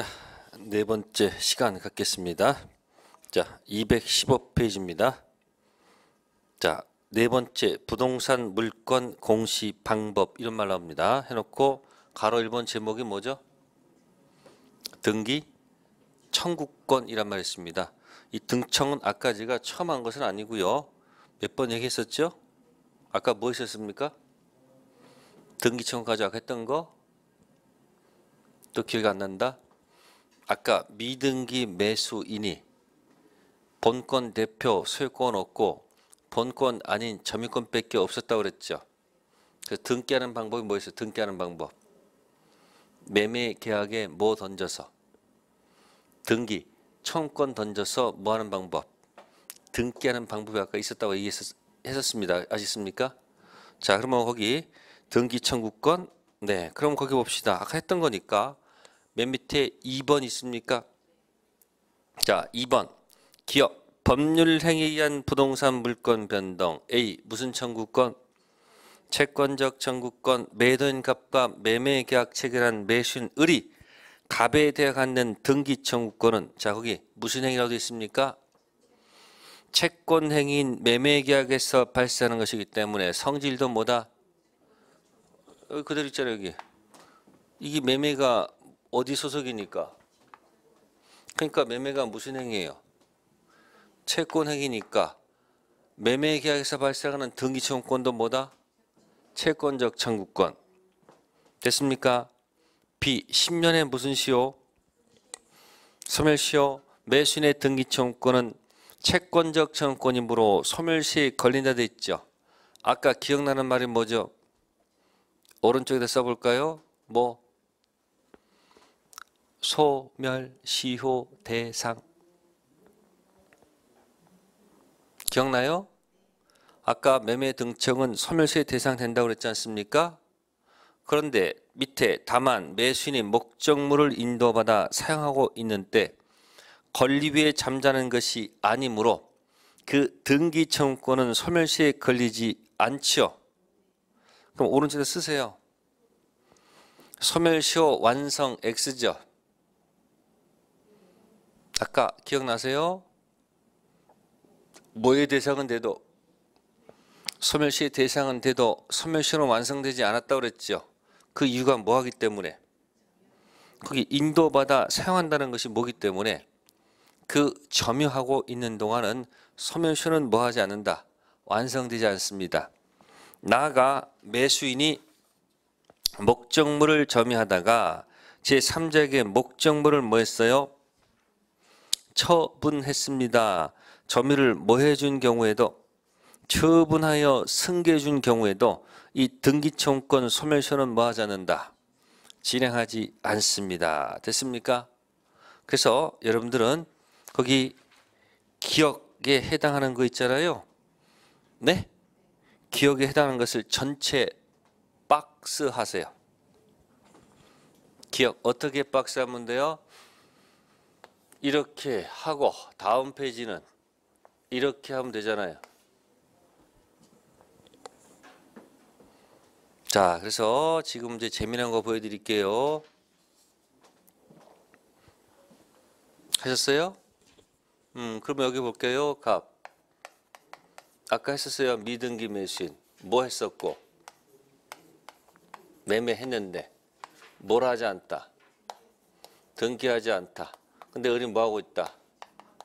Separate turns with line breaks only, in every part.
자, 네 번째 시간 갖겠습니다. 자, 215페이지입니다. 자, 네 번째 부동산 물건 공시 방법 이런 말 나옵니다. 해놓고 가로 1번 제목이 뭐죠? 등기 청구권이란 말 있습니다. 이 등청은 아까 제가 처음 한 것은 아니고요. 몇 번 얘기했었죠? 아까 뭐 있었습니까? 등기청구까지 했던 거? 또 기억이 안 난다? 아까 미등기 매수인이 본권 대표 소유권 없고 본권 아닌 점유권밖에 없었다고 그랬죠. 그래서 등기하는 방법이 뭐였어요? 등기하는 방법. 매매 계약에 뭐 던져서 등기, 청권 던져서 뭐 하는 방법 등기하는 방법이 아까 있었다고 얘기했었습니다. 아시습니까? 자 그러면 거기 등기 청구권 네 그럼 거기 봅시다. 아까 했던 거니까 맨 밑에 2번 있습니까? 자, 2번. 기업 법률 행위에 의한 부동산 물권 변동 A 무슨 청구권? 채권적 청구권 매도인값과 매매계약 체결한 매수 의리 갑에 대해 갖는 등기 청구권은 자 거기 무슨 행위라도 있습니까? 채권 행위인 매매계약에서 발생하는 것이기 때문에 성질도 뭐다? 어, 그대로 있잖아요 여기 이게 매매가 어디 소속이니까. 그러니까 매매가 무슨 행위예요? 채권 행위니까 매매 계약에서 발생하는 등기채권도 뭐다? 채권적 청구권. 됐습니까? B. 10년에 무슨 시효? 소멸시효. 매수인의 등기채권은 채권적 청구권이므로 소멸시 걸린다 돼 있죠. 아까 기억나는 말이 뭐죠? 오른쪽에다 써볼까요? 뭐 소멸 시효 대상 기억나요? 아까 매매 등청은 소멸시효 대상 된다고 그랬지 않습니까? 그런데 밑에 다만 매수인이 목적물을 인도받아 사용하고 있는 때 권리 위에 잠자는 것이 아니므로 그 등기 청구권은 소멸시에 걸리지 않지요. 그럼 오른쪽에 쓰세요. 소멸시효 완성 X죠. 아까 기억나세요? 모의 대상은 돼도 소멸시의 대상은 돼도 소멸시로 완성되지 않았다고 그랬죠. 그 이유가 뭐하기 때문에 거기 인도받아 사용한다는 것이 뭐기 때문에 그 점유하고 있는 동안은 소멸시는 뭐하지 않는다. 완성되지 않습니다. 나가 매수인이 목적물을 점유하다가 제3자에게 목적물을 뭐했어요? 처분했습니다. 점유를 뭐 해준 경우에도 처분하여 승계해 준 경우에도 이 등기청권 소멸시효는 뭐 하지 않는다. 진행하지 않습니다. 됐습니까? 그래서 여러분들은 거기 기억에 해당하는 거 있잖아요. 네? 기억에 해당하는 것을 전체 박스 하세요. 기억 어떻게 박스 하면 돼요? 이렇게 하고 다음 페이지는 이렇게 하면 되잖아요. 자, 그래서 지금 이제 재미난 거 보여드릴게요. 하셨어요? 음, 그럼 여기 볼게요. 값. 아까 했었어요. 미등기 매수인. 뭐 했었고? 매매했는데. 뭘 하지 않다. 등기하지 않다. 근데 을이 뭐하고 있다?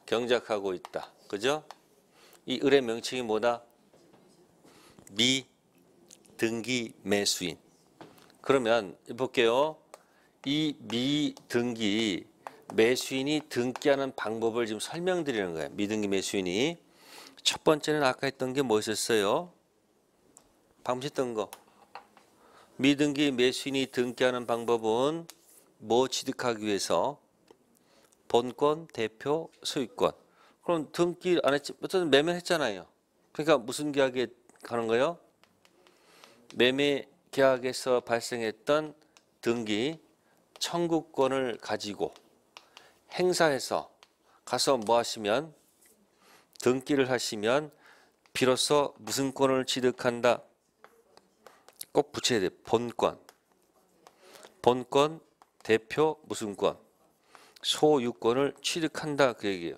경작하고 있다. 그죠? 이 을의 명칭이 뭐다? 미등기 매수인. 그러면 볼게요. 이 미등기 매수인이 등기하는 방법을 지금 설명드리는 거예요. 미등기 매수인이. 첫 번째는 아까 했던 게 뭐였어요? 었 방금 했던 거. 미등기 매수인이 등기하는 방법은 뭐 취득하기 위해서 본권, 대표, 소유권. 그럼 등기 안 했지? 어쨌든 매매 했잖아요. 그러니까 무슨 계약에 가는 거예요? 매매 계약에서 발생했던 등기 청구권을 가지고 행사해서 가서 뭐 하시면 등기를 하시면 비로소 무슨 권을 취득한다. 꼭 붙여야 돼. 본권. 본권, 대표, 무슨 권. 소유권을 취득한다 그 얘기예요.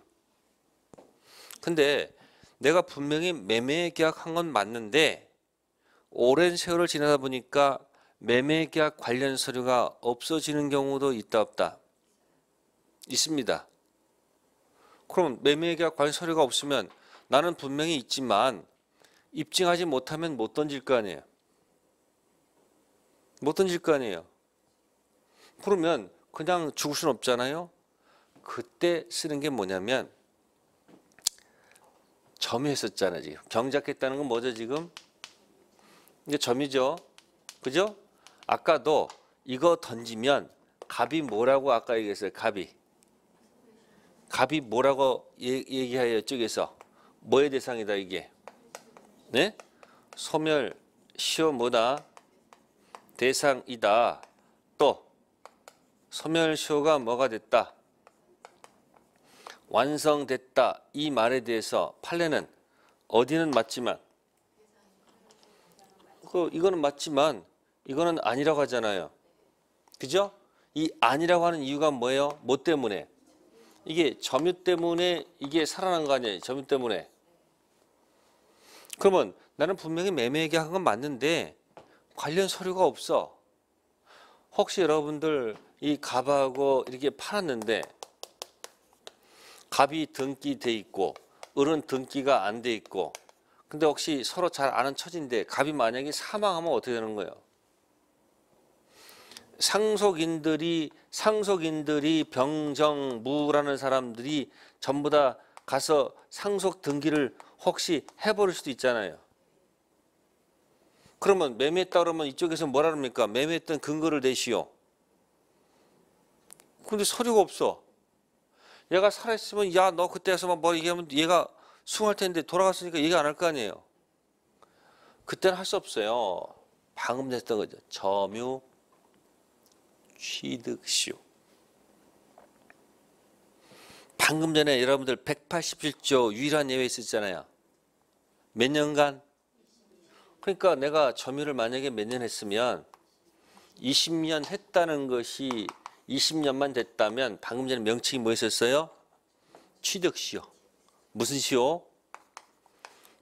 근데 내가 분명히 매매 계약한 건 맞는데 오랜 세월을 지나다 보니까 매매 계약 관련 서류가 없어지는 경우도 있다 없다. 있습니다. 그럼 매매 계약 관련 서류가 없으면 나는 분명히 있지만 입증하지 못하면 못 던질 거 아니에요. 못 던질 거 아니에요. 그러면 그냥 죽을 순 없잖아요. 그때 쓰는 게 뭐냐면 점했었잖아 지금 경작했다는 건 뭐죠 지금 이게 점이죠 그죠 아까도 이거 던지면 갑이 뭐라고 아까 얘기했어요 갑이 갑이 뭐라고 얘기하여 쪽에서 뭐의 대상이다 이게 네 소멸 시효 뭐다 대상이다 또 소멸시효가 뭐가 됐다 완성됐다 이 말에 대해서 판례는 어디는 맞지만 그 이거는 맞지만 이거는 아니라고 하잖아요. 그죠? 이 아니라고 하는 이유가 뭐예요? 뭐 때문에? 이게 점유 때문에 이게 살아난 거 아니에요? 점유 때문에. 그러면 나는 분명히 매매에게 한 건 맞는데 관련 서류가 없어. 혹시 여러분들 이가방하고 이렇게 팔았는데 갑이 등기 돼 있고 을은 등기가 안 돼 있고 근데 혹시 서로 잘 아는 처지인데 갑이 만약에 사망하면 어떻게 되는 거예요? 상속인들이 상속인들이 병정무라는 사람들이 전부 다 가서 상속 등기를 혹시 해버릴 수도 있잖아요. 그러면 매매했다 그러면 이쪽에서 뭐라 합니까? 매매했던 근거를 내시오. 근데 서류가 없어. 얘가 살아있으면 야 너 그때에서만 뭐 얘기하면 얘가 숭할 텐데 돌아갔으니까 얘기 안 할 거 아니에요. 그때는 할 수 없어요. 방금 됐던 거죠. 점유 취득시효. 방금 전에 여러분들 187조 유일한 예외 있었잖아요. 몇 년간? 그러니까 내가 점유를 만약에 몇 년 했으면 20년 했다는 것이 20년만 됐다면 방금 전에 명칭이 뭐였었어요? 취득시효. 무슨 시효?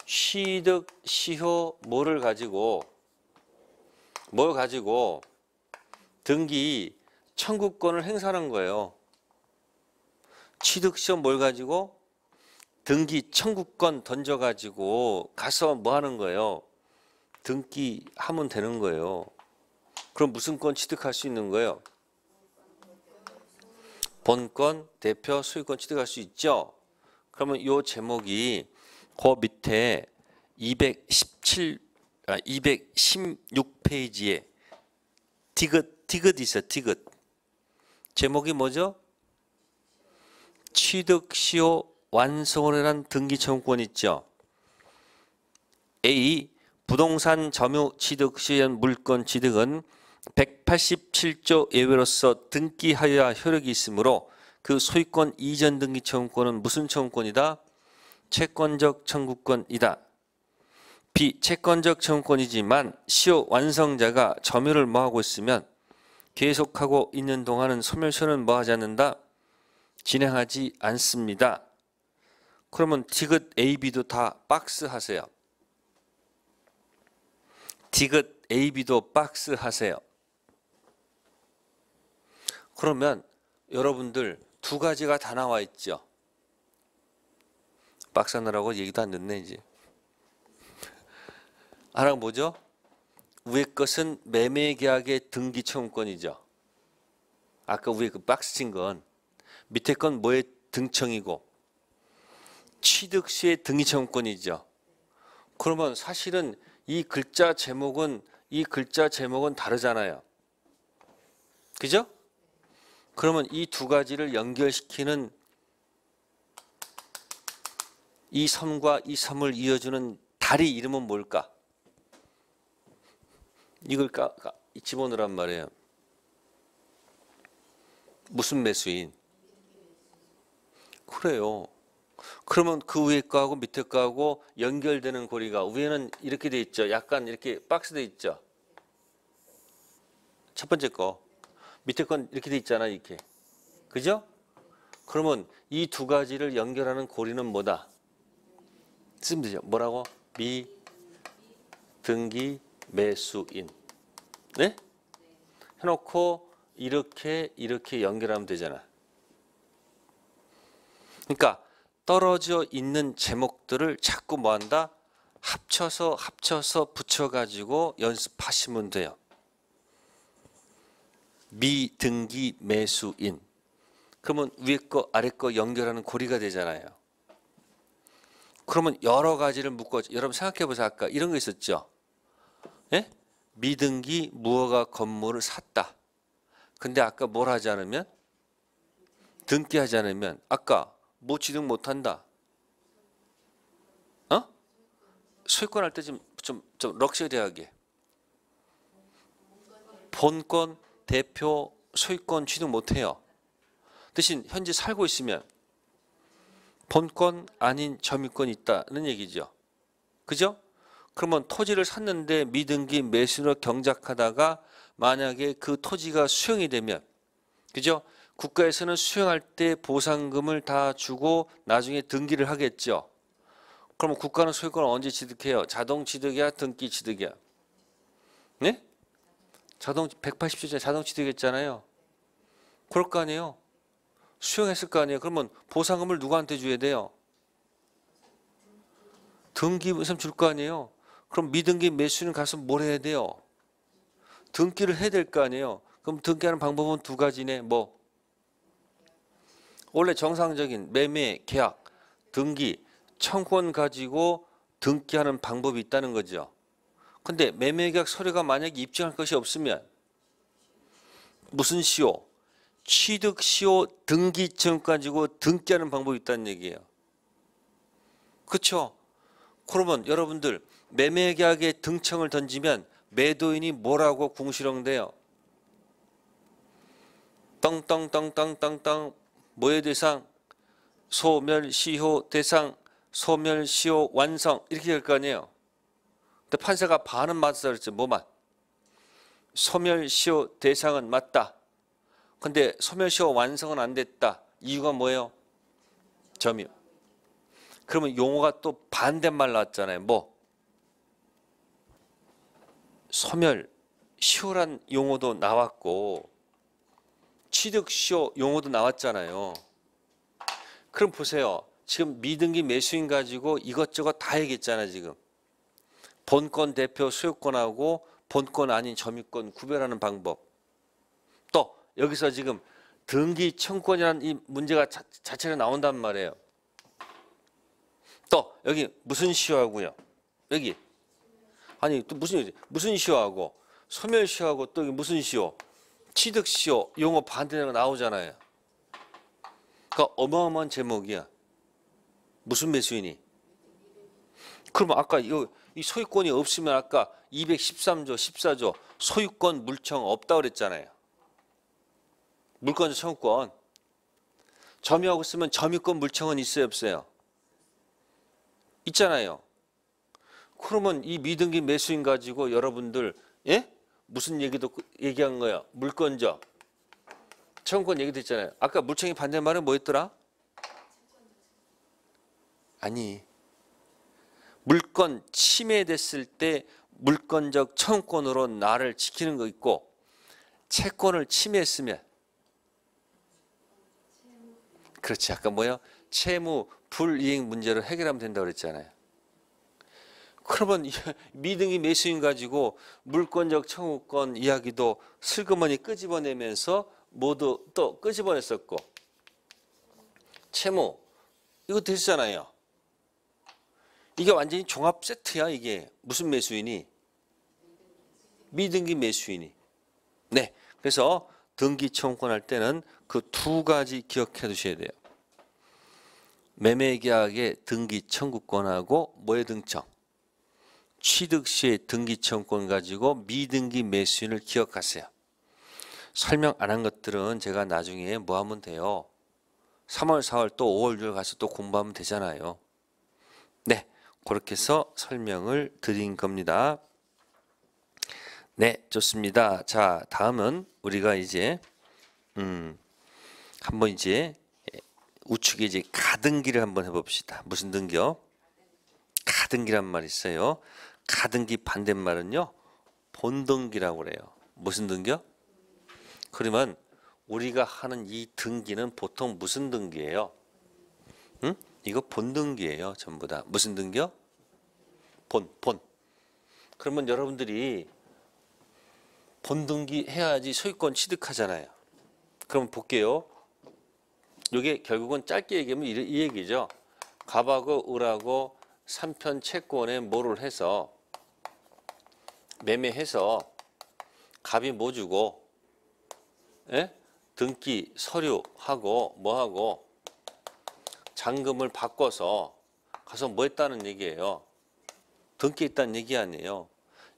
취득시효 뭐를 가지고 뭘 가지고 등기 청구권을 행사하 거예요. 취득시험 뭘 가지고 등기 청구권 던져가지고 가서 뭐 하는 거예요? 등기하면 되는 거예요. 그럼 무슨 권 취득할 수 있는 거예요? 본권 대표 수익권 취득할 수 있죠. 그러면 요 제목이 그 밑에 217 아, 216페이지에 디귿 디귿 있어 디귿 제목이 뭐죠? 취득 시효 완성을 한 등기 청구권 있죠. A 부동산 점유 취득 시연 물권 취득은 187조 예외로서 등기하여야 효력이 있으므로 그 소유권 이전 등기 청구권은 무슨 청구권이다? 채권적 청구권이다. 비채권적 청구권이지만 시효 완성자가 점유를 뭐하고 있으면 계속하고 있는 동안은 소멸시효는 뭐하지 않는다? 진행하지 않습니다. 그러면 디귿 A, B도 다 박스 하세요. 디귿 A, B도 박스 하세요. 그러면 여러분들 두 가지가 다 나와 있죠. 박사느라고 얘기도 안 듣네 이제. 하나 뭐죠? 위에 것은 매매 계약의 등기 청구권이죠. 아까 위에 그 박스 친건 밑에 건 뭐의 등청이고 취득 시의 등기 청구권이죠. 그러면 사실은 이 글자 제목은 이 글자 제목은 다르잖아요. 그죠? 그러면 이 두 가지를 연결시키는 이 섬과 이 섬을 이어주는 다리 이름은 뭘까? 이걸 까, 까, 집어넣으란 말이에요. 무슨 매수인? 그래요. 그러면 그 위에 거하고 밑에 거하고 연결되는 고리가 위에는 이렇게 돼 있죠. 약간 이렇게 박스 돼 있죠. 첫 번째 거. 밑에 건 이렇게 돼 있잖아 이렇게 그죠? 그러면 이 두 가지를 연결하는 고리는 뭐다? 쓰면 되죠 뭐라고? 미 등기 매수인 네? 해놓고 이렇게 이렇게 연결하면 되잖아 그러니까 떨어져 있는 제목들을 자꾸 뭐한다? 합쳐서 합쳐서 붙여가지고 연습하시면 돼요 미등기 매수인 그러면 위에 거 아래 거 연결하는 고리가 되잖아요. 그러면 여러 가지를 묶어 여러분 생각해 보세요. 아까 이런 거 있었죠. 예? 미등기 무허가 건물을 샀다. 근데 아까 뭘 하지 않으면 등기하지 않으면 아까 뭐 취득 못한다. 어? 소유권 할 때 좀 좀좀 럭셔리하게 본권 대표 소유권 취득 못해요. 대신 현재 살고 있으면 본권 아닌 점유권이 있다는 얘기죠. 그죠? 그러면 토지를 샀는데 미등기 매수로 경작하다가 만약에 그 토지가 수용이 되면 그죠? 국가에서는 수용할 때 보상금을 다 주고 나중에 등기를 하겠죠. 그럼 국가는 소유권을 언제 취득해요? 자동 취득이야? 등기 취득이야? 네? 자동 1 8 0 c 째 자동 취득겠잖아요 그럴 거 아니에요. 수용했을 거 아니에요. 그러면 보상금을 누구한테 줘야 돼요? 등기부서줄거 아니에요. 그럼 미등기 매수인 가서 뭘 해야 돼요? 등기를 해야 될 거 아니에요. 그럼 등기하는 방법은 두 가지네. 뭐 원래 정상적인 매매 계약 등기 청권 가지고 등기하는 방법이 있다는 거죠. 근데 매매계약 서류가 만약에 입증할 것이 없으면 무슨 시효? 취득 시효 등기증 가지고 등기하는 방법이 있다는 얘기예요. 그렇죠? 그러면 여러분들 매매계약에 등청을 던지면 매도인이 뭐라고 궁시렁대요? 땅땅땅땅땅땅 모의 대상 소멸시효 대상 소멸시효 완성 이렇게 될 거 아니에요. 근 판사가 반은 맞그을지 뭐만 소멸시효 대상은 맞다. 근데 소멸시효 완성은 안 됐다. 이유가 뭐예요? 점이요. 그러면 용어가 또 반대말 나왔잖아요. 뭐? 소멸시효란 용어도 나왔고 취득시효 용어도 나왔잖아요. 그럼 보세요. 지금 미등기 매수인 가지고 이것저것 다 얘기했잖아요. 지금. 본권 대표 소유권하고 본권 아닌 점유권 구별하는 방법 또 여기서 지금 등기 청구권이라는 이 문제가 자, 자체로 나온단 말이에요. 또 여기 무슨 시효하고요? 여기 아니 또 무슨 무슨 시효하고 소멸 시효하고 또 무슨 시효? 취득 시효 용어 반대가 나오잖아요. 그러니까 어마어마한 제목이야. 무슨 매수인이? 그럼 아까 이거 이 소유권이 없으면 아까 213조, 14조 소유권 물청 없다 그랬잖아요. 물권적 청구권. 점유하고 있으면 점유권 물청은 있어요, 없어요? 있잖아요. 그러면 이 미등기 매수인 가지고 여러분들 예? 무슨 얘기도 그, 얘기한 거야? 물권적 청구권 얘기 도 됐잖아요. 아까 물청이 반대말은 뭐였더라? 아니 물권 침해됐을 때 물권적 청권으로 구 나를 지키는 거 있고 채권을 침해했으면 그렇지 아까 뭐요? 채무 불이익 문제를 해결하면 된다고 그랬잖아요. 그러면 미등이 매수인 가지고 물권적 청구권 이야기도 슬그머니 끄집어내면서 모두 또 끄집어냈었고 채무 이거 됐잖아요. 이게 완전히 종합 세트야 이게 무슨 매수인이 미등기 매수인이 네 그래서 등기청권 할 때는 그 두 가지 기억해 두셔야 돼요 매매계약의 등기청구권하고 뭐의 등청 취득시의 등기청권 가지고 미등기 매수인을 기억하세요 설명 안 한 것들은 제가 나중에 뭐 하면 돼요 3월 4월 또 5월 6월 가서 또 공부하면 되잖아요 네 그렇게 해서 설명을 드린 겁니다. 네, 좋습니다. 자, 다음은 우리가 이제 음, 한번 이제 우측에 이제 가등기를 한번 해봅시다. 무슨 등기요? 가등기란 말 있어요. 가등기 반대말은요. 본등기라고 그래요. 무슨 등기요? 그러면 우리가 하는 이 등기는 보통 무슨 등기예요? 응? 이거 본등기예요 전부 다 무슨 등기요? 본, 본. 그러면 여러분들이 본등기 해야지 소유권 취득하잖아요. 그럼 볼게요. 이게 결국은 짧게 얘기하면 이, 얘기죠. 갑하고 을하고 3편 채권에 뭐를 해서 매매해서 갑이 뭐 주고 에? 예? 등기 서류하고 뭐하고 잔금을 바꿔서 가서 뭐 했다는 얘기예요. 등기 있다는 얘기 아니에요.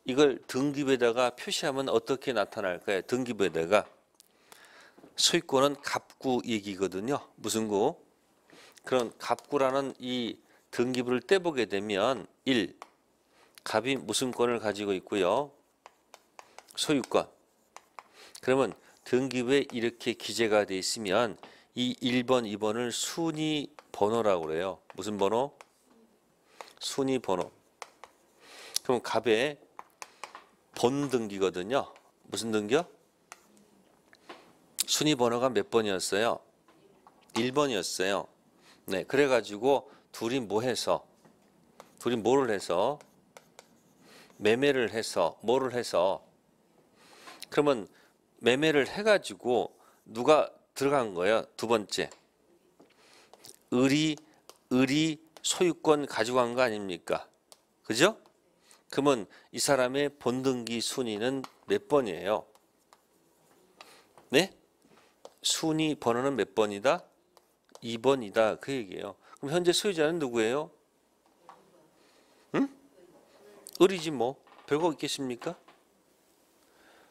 이걸 등기부에다가 표시하면 어떻게 나타날까요? 등기부에다가 소유권은 갑구 얘기거든요. 무슨 구? 그런 갑구라는 이 등기부를 떼보게 되면 1. 갑이 무슨 권을 가지고 있고요? 소유권. 그러면 등기부에 이렇게 기재가 돼 있으면 이 1번, 2번을 순위 번호라고 그래요. 무슨 번호? 순위 번호. 그럼 갑에 번 등기거든요. 무슨 등기요? 순위 번호가 몇 번이었어요? 1번이었어요. 네, 그래가지고 둘이 뭐 해서 둘이 뭐를 해서 매매를 해서 뭐를 해서 그러면 매매를 해가지고 누가 들어간 거예요? 두 번째. 을이 을이 소유권 가지고 간거 아닙니까? 그죠? 그러면 이 사람의 본등기 순위는 몇 번이에요? 네? 순위 번호는 몇 번이다? 2번이다 그 얘기예요. 그럼 현재 소유자는 누구예요? 응? 을이지 뭐. 별거 있겠습니까?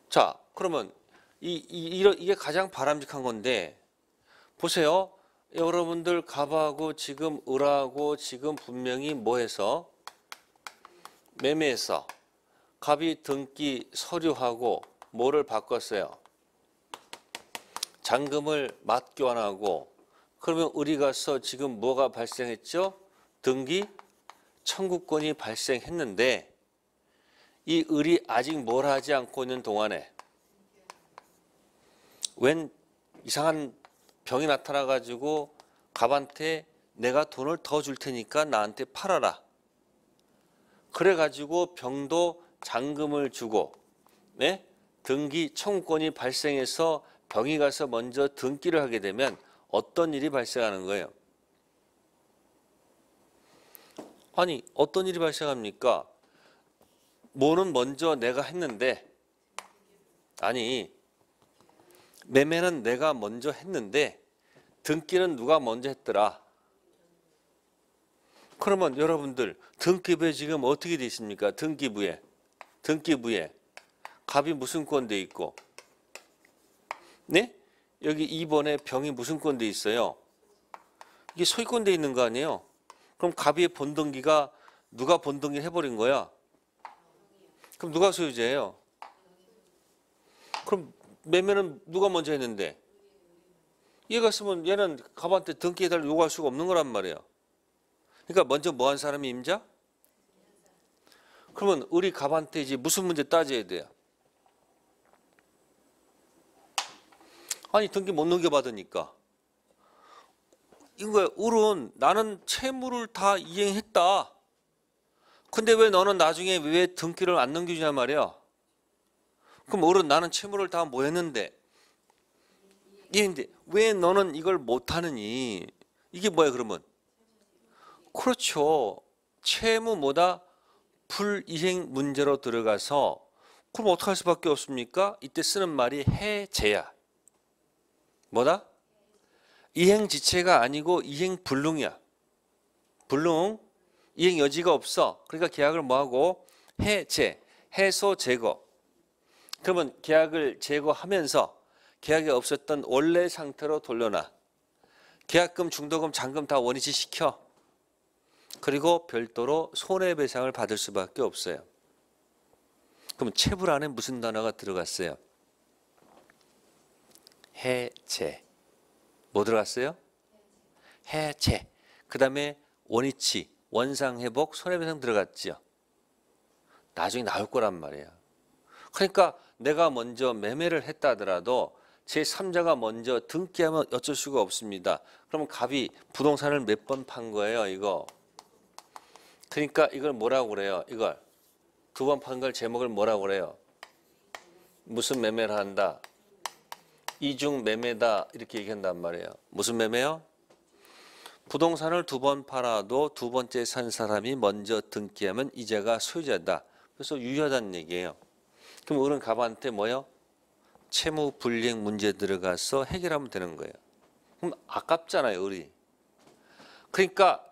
자, 그러면 이, 이, 이게 가장 바람직한 건데 보세요. 여러분들 갑하고 지금 을하고 지금 분명히 뭐해서 매매해서 갑이 등기 서류하고 뭐를 바꿨어요? 잔금을 맞교환하고 그러면 우리 가서 지금 뭐가 발생했죠? 등기 청구권이 발생했는데 이 을이 아직 뭘 하지 않고 있는 동안에 웬 이상한 병이 나타나 가지고 갑한테 내가 돈을 더 줄 테니까 나한테 팔아라. 그래 가지고 병도 잔금을 주고 네? 등기 청구권이 발생해서 병이 가서 먼저 등기를 하게 되면 어떤 일이 발생하는 거예요? 아니 어떤 일이 발생합니까? 뭐는 먼저 내가 했는데 아니 매매는 내가 먼저 했는데 등기는 누가 먼저 했더라. 그러면 여러분들 등기부에 지금 어떻게 되 있습니까? 등기부에. 등기부에. 갑이 무슨 건돼 있고. 네? 여기 2번에 병이 무슨 건돼 있어요? 이게 소유권 돼 있는 거 아니에요? 그럼 갑의 본등기가 누가 본등기를 해버린 거야? 그럼 누가 소유자예요? 그럼 매매는 누가 먼저 했는데 얘가 쓰면 얘는 갑한테 등기해 달라고 요구할 수가 없는 거란 말이에요. 그러니까 먼저 뭐 한 사람이 임자? 그러면 우리 갑한테 이제 무슨 문제 따져야 돼요? 아니 등기 못 넘겨받으니까 이거야 을은 나는 채무를 다 이행했다 근데 왜 너는 나중에 왜 등기를 안 넘겨주냐 말이야 그럼 어른 나는 채무를 다뭐 했는데 예, 근데 왜 너는 이걸 못하느니 이게 뭐야 그러면 그렇죠 채무 뭐다 불이행 문제로 들어가서 그럼 어떻게 할 수밖에 없습니까 이때 쓰는 말이 해제야 뭐다 이행지체가 아니고 이행불능이야 불능 이행 여지가 없어 그러니까 계약을 뭐하고 해제 해소 제거 그러면 계약을 제거하면서 계약이 없었던 원래 상태로 돌려놔. 계약금, 중도금, 잔금 다 원위치 시켜. 그리고 별도로 손해배상을 받을 수밖에 없어요. 그럼 체불 안에 무슨 단어가 들어갔어요? 해체. 뭐 들어갔어요? 해체. 그 다음에 원위치, 원상회복, 손해배상 들어갔지요. 나중에 나올 거란 말이에요. 그러니까 내가 먼저 매매를 했다 하더라도 제3자가 먼저 등기하면 어쩔 수가 없습니다. 그러면 갑이 부동산을 몇 번 판 거예요, 이거. 그러니까 이걸 뭐라고 그래요? 이걸 두 번 판 걸 제목을 뭐라고 그래요? 무슨 매매를 한다? 이중 매매다 이렇게 얘기한단 말이에요. 무슨 매매요? 부동산을 두 번 팔아도 두 번째 산 사람이 먼저 등기하면 이자가 소유자다. 그래서 유효하다는 얘기예요. 그럼 어른 갑한테 뭐요? 채무 불이행 문제 들어가서 해결하면 되는 거예요. 그럼 아깝잖아요, 을이. 그러니까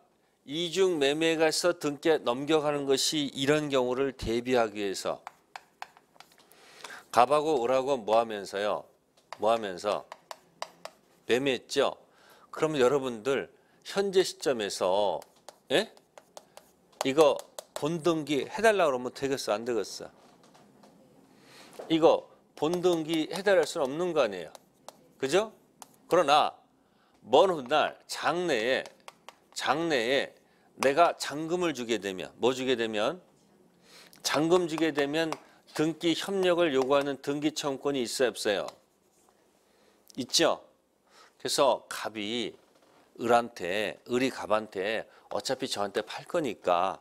이중 매매가서 등께 넘겨가는 것이 이런 경우를 대비하기 위해서 갑하고 을하고 뭐 하면서요? 뭐 하면서 매매했죠? 그럼 여러분들 현재 시점에서 예? 이거 본등기 해달라 그러면 되겠어 안 되겠어? 이거 본등기 해달할 수는 없는 거 아니에요. 그죠? 그러나 먼 훗날 장래에 장래에 내가 잔금을 주게 되면 뭐 주게 되면 잔금 주게 되면 등기 협력을 요구하는 등기 청구권이 있어요 없어요? 있죠? 그래서 갑이 을한테 을이 갑한테 어차피 저한테 팔 거니까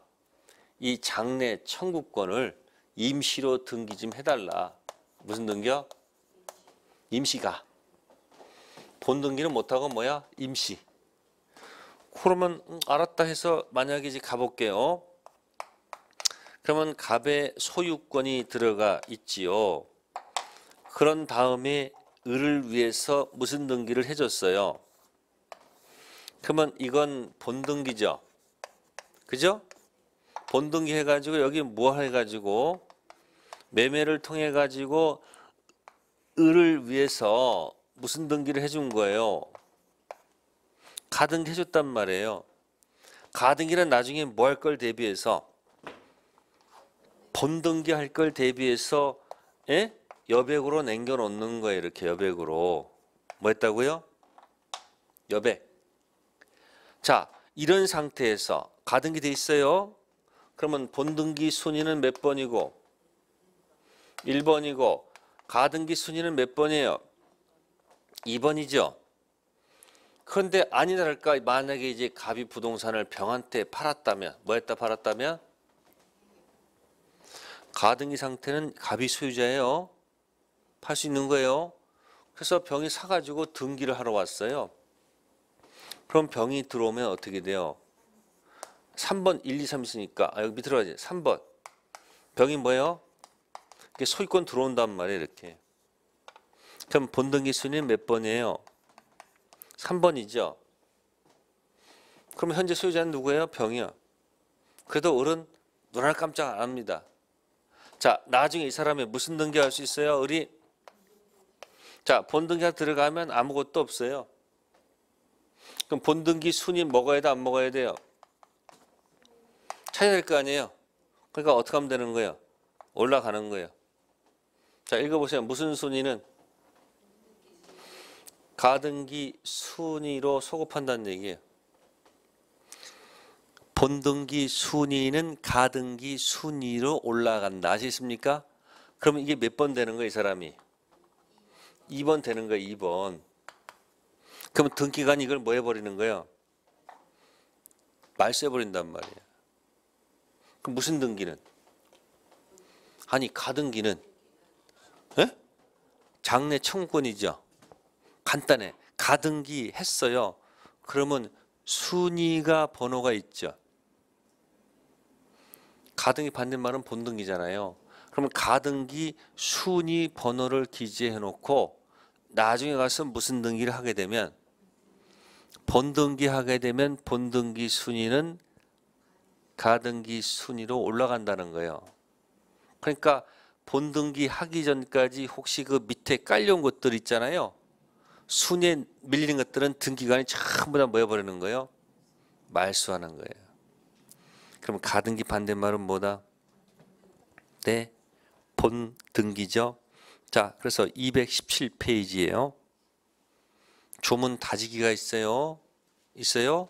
이 장래 청구권을 임시로 등기 좀 해달라. 무슨 등기요? 임시가. 본 등기는 못하고 뭐야? 임시. 그러면 음, 알았다 해서 만약에 이제 가볼게요. 그러면 갑의 소유권이 들어가 있지요. 그런 다음에 을을 위해서 무슨 등기를 해줬어요? 그러면 이건 본등기죠. 그죠? 본등기 해가지고 여기 뭐 해가지고 매매를 통해 가지고 을을 위해서 무슨 등기를 해준 거예요? 가등기 해줬단 말이에요. 가등기는 나중에 뭐 할 걸 대비해서 본등기 할 걸 대비해서 예? 여백으로 남겨놓는 거예요. 이렇게 여백으로. 뭐 했다고요? 여백. 자, 이런 상태에서 가등기 돼 있어요. 그러면 본등기 순위는 몇 번이고 1번이고 가등기 순위는 몇 번이에요? 2번이죠. 그런데 아니랄까 만약에 이제 갑이 부동산을 병한 때 팔았다면 뭐 했다 팔았다면 가등기 상태는 갑이 소유자예요. 팔 수 있는 거예요. 그래서 병이 사가지고 등기를 하러 왔어요. 그럼 병이 들어오면 어떻게 돼요? 3번 1, 2, 3 있으니까 아, 여기 밑으로 가지 3번 병이 뭐예요? 소유권 들어온단 말이에요. 이렇게. 그럼 본등기 순위는 몇 번이에요? 3번이죠. 그럼 현재 소유자는 누구예요? 병이요. 그래도 을은 눈알 깜짝 안 합니다. 자, 나중에 이 사람이 무슨 등기할 수 있어요? 을이 자, 본등기가 들어가면 아무것도 없어요. 그럼 본등기 순위 먹어야 돼, 안 먹어야 돼요? 찾아야 될 거 아니에요? 그러니까 어떻게 하면 되는 거예요? 올라가는 거예요. 자, 읽어보세요. 무슨 순위는? 가등기 순위로 소급한다는 얘기예요. 본등기 순위는 가등기 순위로 올라간다. 아시겠습니까? 그럼 이게 몇 번 되는 거예요, 이 사람이? 2번 되는 거예요, 2번. 그럼 등기관이 이걸 뭐 해버리는 거예요? 말세버린단 말이에요. 그럼 무슨 등기는? 아니, 가등기는 장례 청구권이죠. 간단해. 가등기 했어요. 그러면 순위가 번호가 있죠. 가등기 받는 말은 본등기잖아요. 그러면 가등기 순위 번호를 기재해 놓고 나중에 가서 무슨 등기를 하게 되면 본등기 하게 되면 본등기 순위는 가등기 순위로 올라간다는 거예요. 그러니까 본등기 하기 전까지 혹시 그 밑에 깔려온 것들 있잖아요. 순위에 밀리 것들은 등기관이 전부 다 모여버리는 거예요. 말소하는 거예요. 그럼 가등기 반대말은 뭐다? 네, 본등기죠. 자, 그래서 217페이지예요. 조문 다지기가 있어요. 있어요?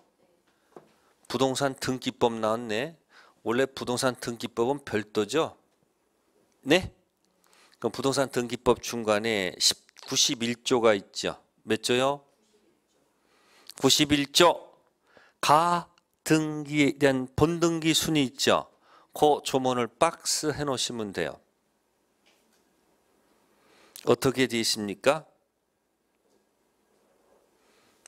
부동산 등기법 나왔네. 원래 부동산 등기법은 별도죠. 네? 그럼 부동산 등기법 중간에 91조가 있죠. 몇 조요? 91조 가등기에 대한 본등기 순위 있죠. 그 조문을 박스 해놓으시면 돼요. 어떻게 되어 있습니까?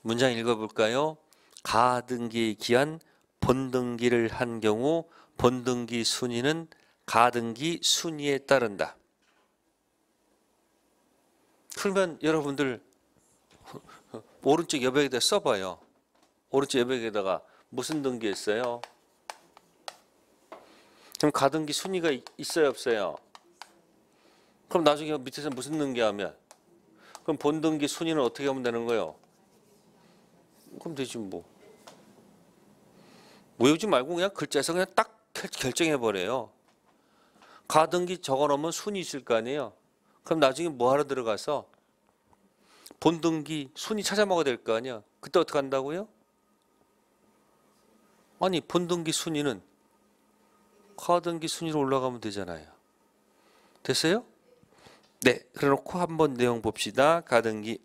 문장 읽어볼까요? 가등기에 기한 본등기를 한 경우 본등기 순위는 가등기 순위에 따른다. 그러면 여러분들 오른쪽 여백에다 써봐요. 오른쪽 여백에다가 무슨 등기 있어요? 그럼 가등기 순위가 있어요 없어요? 그럼 나중에 밑에서 무슨 등기 하면 그럼 본등기 순위는 어떻게 하면 되는 거예요? 그럼 되지 뭐. 외우지 말고 그냥 글자에서 그냥 딱 결정해버려요. 가등기 적어놓으면 순이 있을 거 아니에요. 그럼 나중에 뭐하러 들어가서 본등기 순이 찾아먹어야 될 거 아니야. 그때 어떻게 한다고요? 아니 본등기 순위는 하등기 순위로 올라가면 되잖아요. 됐어요? 네, 그래놓고 한번 내용 봅시다. 가등기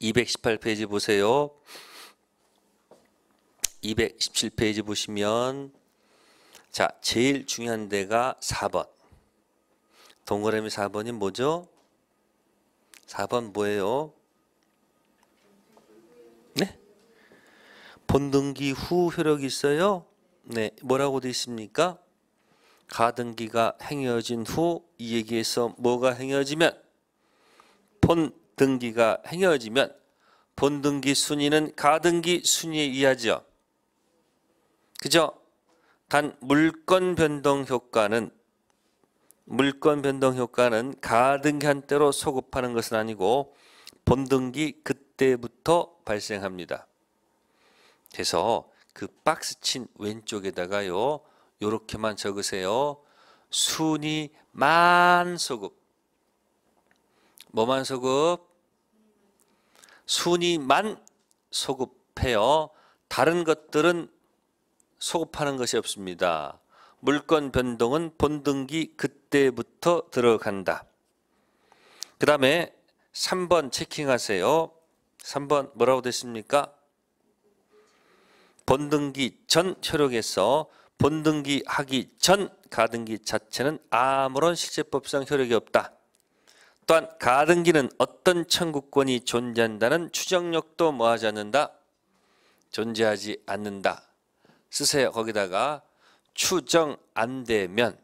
218페이지 보세요. 217페이지 보시면 자, 제일 중요한 데가 4번. 동그라미 4번이 뭐죠? 4번 뭐예요? 네? 본등기 후 효력이 있어요? 네, 뭐라고 돼 있습니까? 가등기가 행여진 후 이 얘기에서 뭐가 행여지면 본등기가 행여지면 본등기 순위는 가등기 순위에 의하죠. 그죠? 단 물건 변동 효과는 물건 변동 효과는 가등기 한때로 소급하는 것은 아니고 본등기 그때부터 발생합니다. 그래서 그 박스 친 왼쪽에다가요. 요렇게만 적으세요. 순위 만 소급. 뭐만 소급? 순위만 소급해요. 다른 것들은 소급하는 것이 없습니다. 물건 변동은 본등기 그때부터 들어간다. 그 다음에 3번 체킹하세요. 3번 뭐라고 됐습니까? 본등기 전 효력에서 본등기 하기 전 가등기 자체는 아무런 실제법상 효력이 없다. 또한 가등기는 어떤 청구권이 존재한다는 추정력도 뭐하지 않는다? 존재하지 않는다. 쓰세요. 거기다가 추정 안 되면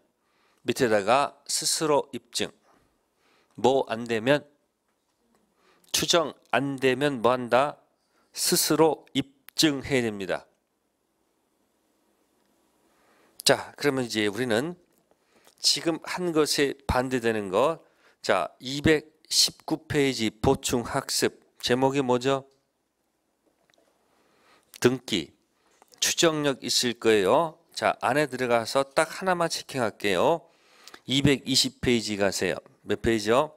밑에다가 스스로 입증 뭐 안 되면 추정 안 되면 뭐 한다? 스스로 입증해야 됩니다. 자, 그러면 이제 우리는 지금 한 것에 반대되는 것. 자, 219페이지 보충 학습. 제목이 뭐죠? 등기. 추정력 있을 거예요. 자, 안에 들어가서 딱 하나만 체킹할게요. 220페이지 가세요. 몇 페이지요?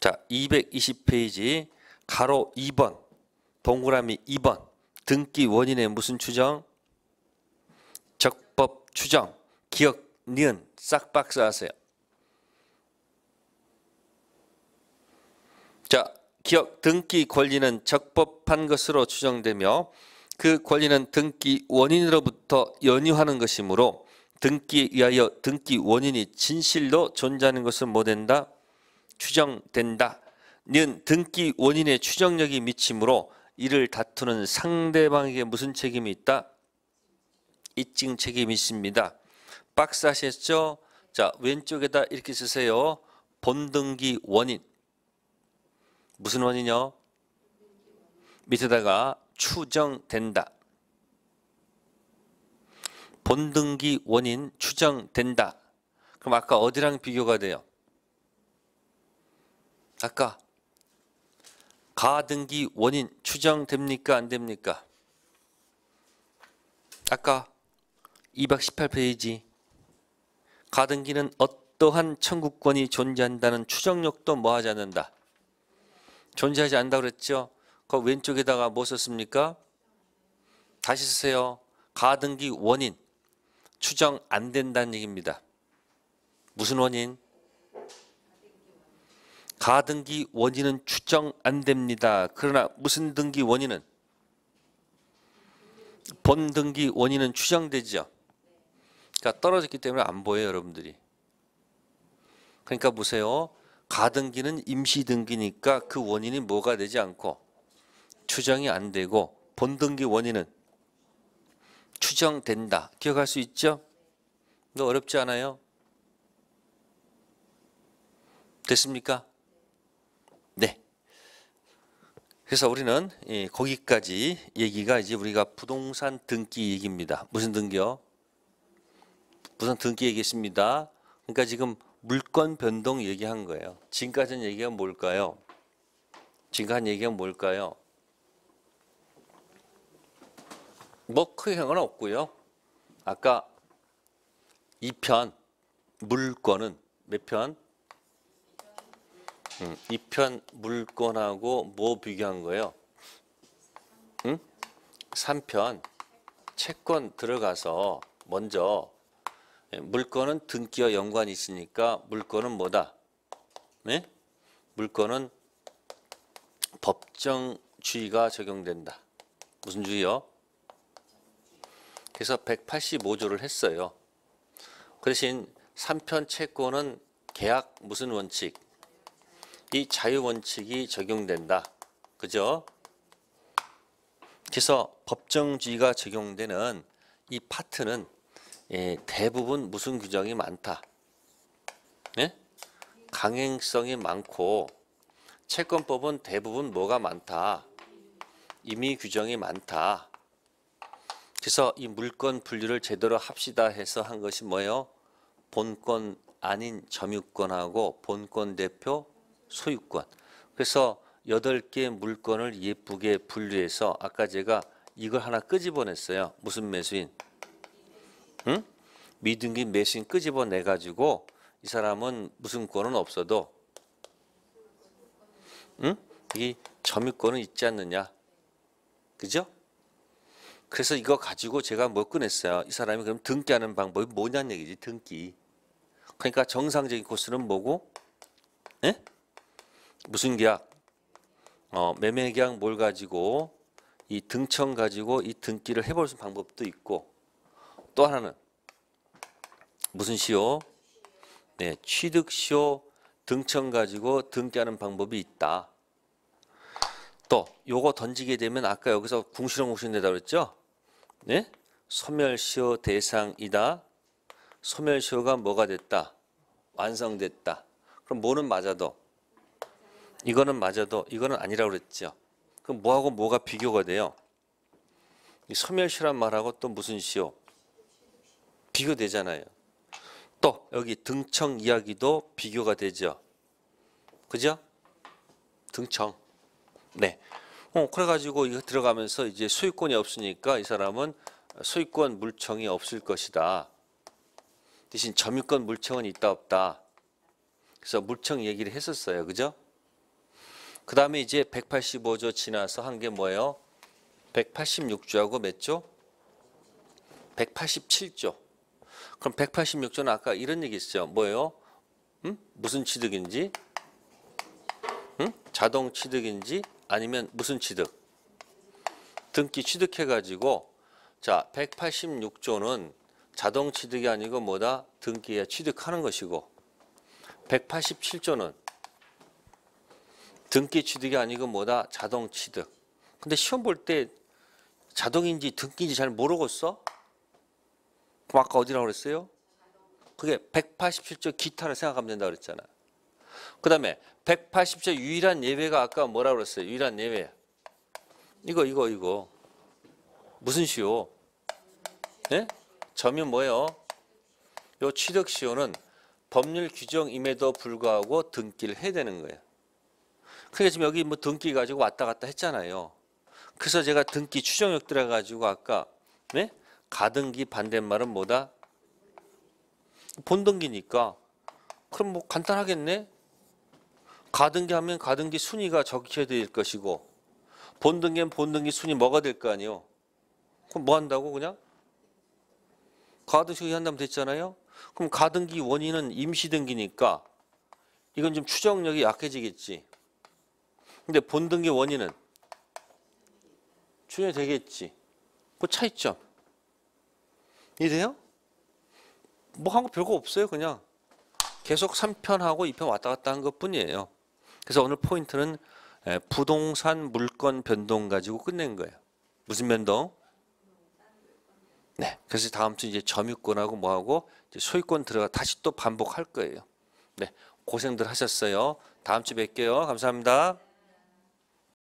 자, 220페이지 가로 2번 동그라미 2번 등기 원인의 무슨 추정? 적법 추정 기억 니은 싹 박스하세요. 기업 등기 권리는 적법한 것으로 추정되며 그 권리는 등기 원인으로부터 연유하는 것이므로 등기에 의하여 등기 원인이 진실로 존재하는 것은 뭐된다? 추정된다. 는 등기 원인의 추정력이 미치므로 이를 다투는 상대방에게 무슨 책임이 있다? 입증 책임이 있습니다. 박스 하셨죠? 자 왼쪽에다 이렇게 쓰세요. 본등기 원인 무슨 원인요? 밑에다가 추정된다. 본등기 원인 추정된다. 그럼 아까 어디랑 비교가 돼요? 아까 가등기 원인 추정됩니까? 안 됩니까? 아까 218페이지 가등기는 어떠한 청구권이 존재한다는 추정력도 뭐하지 않는다. 존재하지 않다고 그랬죠? 그 왼쪽에다가 뭐 썼습니까? 다시 쓰세요. 가등기 원인 추정 안 된다는 얘기입니다. 무슨 원인? 가등기 원인은 추정 안 됩니다. 그러나 무슨 등기 원인은? 본등기 원인은 추정되죠. 그러니까 떨어졌기 때문에 안 보여요, 여러분들이. 그러니까 보세요. 가등기는 임시등기니까 그 원인이 뭐가 되지 않고 추정이 안 되고 본등기 원인은 추정된다. 기억할 수 있죠? 너 어렵지 않아요? 됐습니까? 네. 그래서 우리는 예, 거기까지 얘기가 이제 우리가 부동산 등기 얘기입니다. 무슨 등기요? 부산 등기 얘기했습니다. 그러니까 지금 물권 변동 얘기한 거예요. 지금까지는 얘기가 뭘까요? 지금 한 얘기가 뭘까요? 뭐 크게는 없고요. 아까 2편 물권은 몇 편? 2편. 음, 물권하고 뭐 비교한 거예요? 응? 3편 채권 들어가서 먼저 예, 물건은 등기와 연관이 있으니까 물건은 뭐다? 네? 예? 물건은 법정주의가 적용된다. 무슨 주의요? 그래서 185조를 했어요. 그 대신 3편 채권은 계약 무슨 원칙? 이 자유원칙이 적용된다. 그죠? 그래서 법정주의가 적용되는 이 파트는 예, 대부분 무슨 규정이 많다. 예? 강행성이 많고 채권법은 대부분 뭐가 많다. 이미 규정이 많다. 그래서 이 물권 분류를 제대로 합시다 해서 한 것이 뭐예요? 본권 아닌 점유권하고 본권 대표 소유권. 그래서 여덟 개 물건을 예쁘게 분류해서 아까 제가 이걸 하나 끄집어냈어요. 무슨 매수인? 응? 미등기 메신 끄집어내 가지고 이 사람은 무슨 권은 없어도 응? 이 점유권은 있지 않느냐. 그죠? 그래서 이거 가지고 제가 뭐 꺼냈어요. 이 사람이 그럼 등기하는 방법이 뭐냐는 얘기지. 등기. 그러니까 정상적인 코스는 뭐고? 예? 무슨 계약? 어, 매매 계약 뭘 가지고 이 등청 가지고 이 등기를 해볼 수 있는 방법도 있고 또 하나는 무슨 시요? 네, 취득시효 등천 가지고 등기하는 방법이 있다. 또 요거 던지게 되면 아까 여기서 궁시렁궁시렁 되다 그랬죠? 네? 소멸시효 대상이다. 소멸시효가 뭐가 됐다? 완성됐다. 그럼 뭐는 맞아도 이거는 맞아도 이거는 아니라고 그랬죠. 그럼 뭐하고 뭐가 비교가 돼요? 소멸시란 말하고 또 무슨 시효? 비교되잖아요. 또 여기 등청 이야기도 비교가 되죠. 그죠? 등청. 네. 어, 그래가지고 이거 들어가면서 이제 소유권이 없으니까 이 사람은 소유권 물청이 없을 것이다. 대신 점유권 물청은 있다 없다. 그래서 물청 얘기를 했었어요. 그죠? 그 다음에 이제 185조 지나서 한 게 뭐예요? 186조하고 몇 조? 187조. 그럼 186조는 아까 이런 얘기 있죠. 뭐예요? 음? 무슨 취득인지? 음? 자동 취득인지? 아니면 무슨 취득? 등기 취득해가지고 자 186조는 자동 취득이 아니고 뭐다? 등기에 취득하는 것이고 187조는 등기 취득이 아니고 뭐다? 자동 취득. 근데 시험 볼 때 자동인지 등기인지 잘 모르겠어? 아까 어디라고 그랬어요? 그게 187조 기타를 생각하면 된다고 그랬잖아. 그 다음에 180조 유일한 예외가 아까 뭐라 고 그랬어요? 유일한 예외. 이거 이거 이거. 무슨 시효 예? 점이 뭐예요? 요 취득 시효는 법률 규정임에도 불구하고 등기를 해야 되는 거예요. 그러니까 지금 여기 뭐 등기 가지고 왔다 갔다 했잖아요. 그래서 제가 등기 추정력 들어가지고 아까 네? 가등기 반대말은 뭐다? 본등기니까 그럼 뭐 간단하겠네? 가등기 하면 가등기 순위가 적혀질 것이고 본등기는 본등기 순위 뭐가 될 거 아니요? 그럼 뭐 한다고 그냥? 가등식 한다면 됐잖아요? 그럼 가등기 원인은 임시등기니까 이건 좀 추정력이 약해지겠지. 근데 본등기 원인은 추정이 되겠지. 그 차이점. 이해돼요? 뭐 한 거 별거 없어요 그냥 계속 3편하고 2편 왔다 갔다 한것 뿐이에요 그래서 오늘 포인트는 예, 부동산 물건 변동 가지고 끝낸 거예요 무슨 변동? 네 그래서 다음 주 이제 점유권하고 뭐하고 소유권 들어가 다시 또 반복할 거예요 네 고생들 하셨어요 다음 주 뵐게요 감사합니다